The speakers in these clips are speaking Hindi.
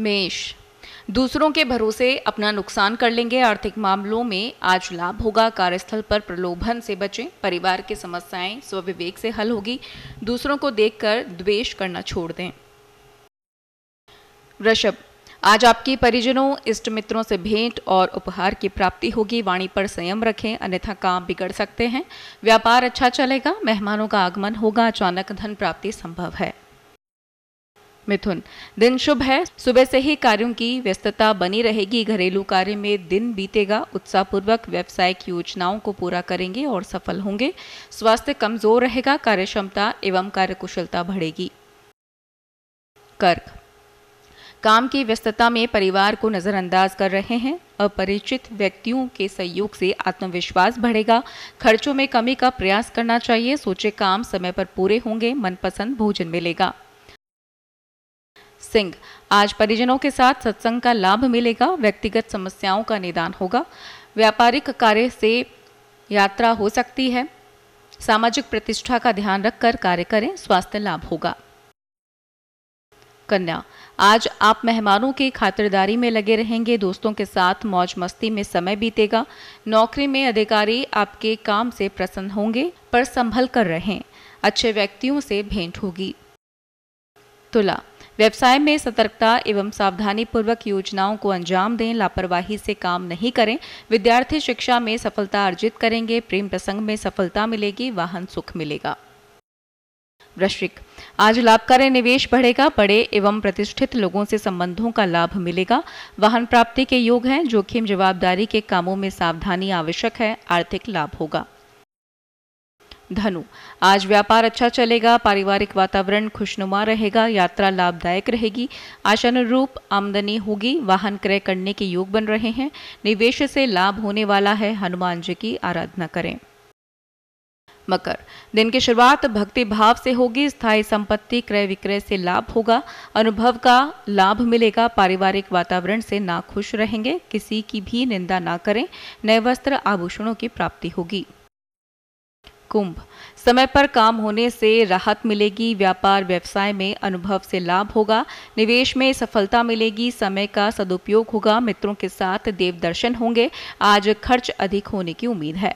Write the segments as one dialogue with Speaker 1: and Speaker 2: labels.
Speaker 1: मेष दूसरों के भरोसे अपना नुकसान कर लेंगे आर्थिक मामलों में आज लाभ होगा कार्यस्थल पर प्रलोभन से बचें परिवार की समस्याएं स्वविवेक से हल होगी दूसरों को देखकर द्वेष करना छोड़ दें वृषभ आज आपकी परिजनों इष्ट मित्रों से भेंट और उपहार की प्राप्ति होगी वाणी पर संयम रखें अन्यथा काम बिगड़ सकते हैं व्यापार अच्छा चलेगा मेहमानों का आगमन होगा अचानक धन प्राप्ति संभव है मिथुन दिन शुभ है सुबह से ही कार्यों की व्यस्तता बनी रहेगी घरेलू कार्य में दिन बीतेगा उत्साहपूर्वक व्यावसायिक योजनाओं को पूरा करेंगे और सफल होंगे स्वास्थ्य कमजोर रहेगा कार्यक्षमता एवं कार्यकुशलता बढ़ेगी कर्क काम की व्यस्तता में परिवार को नजरअंदाज कर रहे हैं अपरिचित व्यक्तियों के सहयोग से आत्मविश्वास बढ़ेगा खर्चों में कमी का प्रयास करना चाहिए सोचे काम समय पर पूरे होंगे मनपसंद भोजन मिलेगा सिंह आज परिजनों के साथ सत्संग का लाभ मिलेगा व्यक्तिगत समस्याओं का निदान होगा व्यापारिक कार्य से यात्रा हो सकती है सामाजिक प्रतिष्ठा का ध्यान रखकर कार्य करें स्वास्थ्य लाभ होगा कन्या आज आप मेहमानों की खातिरदारी में लगे रहेंगे दोस्तों के साथ मौज मस्ती में समय बीतेगा नौकरी में अधिकारी आपके काम से प्रसन्न होंगे पर संभल कर रहें अच्छे व्यक्तियों से भेंट होगी तुला व्यवसाय में सतर्कता एवं सावधानी पूर्वक योजनाओं को अंजाम दें लापरवाही से काम नहीं करें विद्यार्थी शिक्षा में सफलता अर्जित करेंगे प्रेम प्रसंग में सफलता मिलेगी वाहन सुख मिलेगा वृश्चिक आज लाभकारी निवेश बढ़ेगा बड़े एवं प्रतिष्ठित लोगों से संबंधों का लाभ मिलेगा वाहन प्राप्ति के योग हैं जोखिम जवाबदारी के कामों में सावधानी आवश्यक है आर्थिक लाभ होगा धनु आज व्यापार अच्छा चलेगा पारिवारिक वातावरण खुशनुमा रहेगा यात्रा लाभदायक रहेगी आशानुरूप आमदनी होगी वाहन क्रय करने के योग बन रहे हैं निवेश से लाभ होने वाला है हनुमान जी की आराधना करें मकर दिन की शुरुआत भक्ति भाव से होगी स्थायी संपत्ति क्रय विक्रय से लाभ होगा अनुभव का लाभ मिलेगा पारिवारिक वातावरण से ना खुश रहेंगे किसी की भी निंदा ना करें नए वस्त्र आभूषणों की प्राप्ति होगी कुंभ समय पर काम होने से राहत मिलेगी व्यापार व्यवसाय में अनुभव से लाभ होगा निवेश में सफलता मिलेगी समय का सदुपयोग होगा मित्रों के साथ देव दर्शन होंगे आज खर्च अधिक होने की उम्मीद है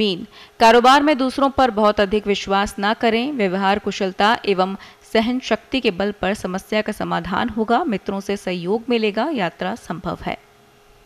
Speaker 1: मीन कारोबार में दूसरों पर बहुत अधिक विश्वास ना करें व्यवहार कुशलता एवं सहन शक्ति के बल पर समस्या का समाधान होगा मित्रों से सहयोग मिलेगा यात्रा संभव है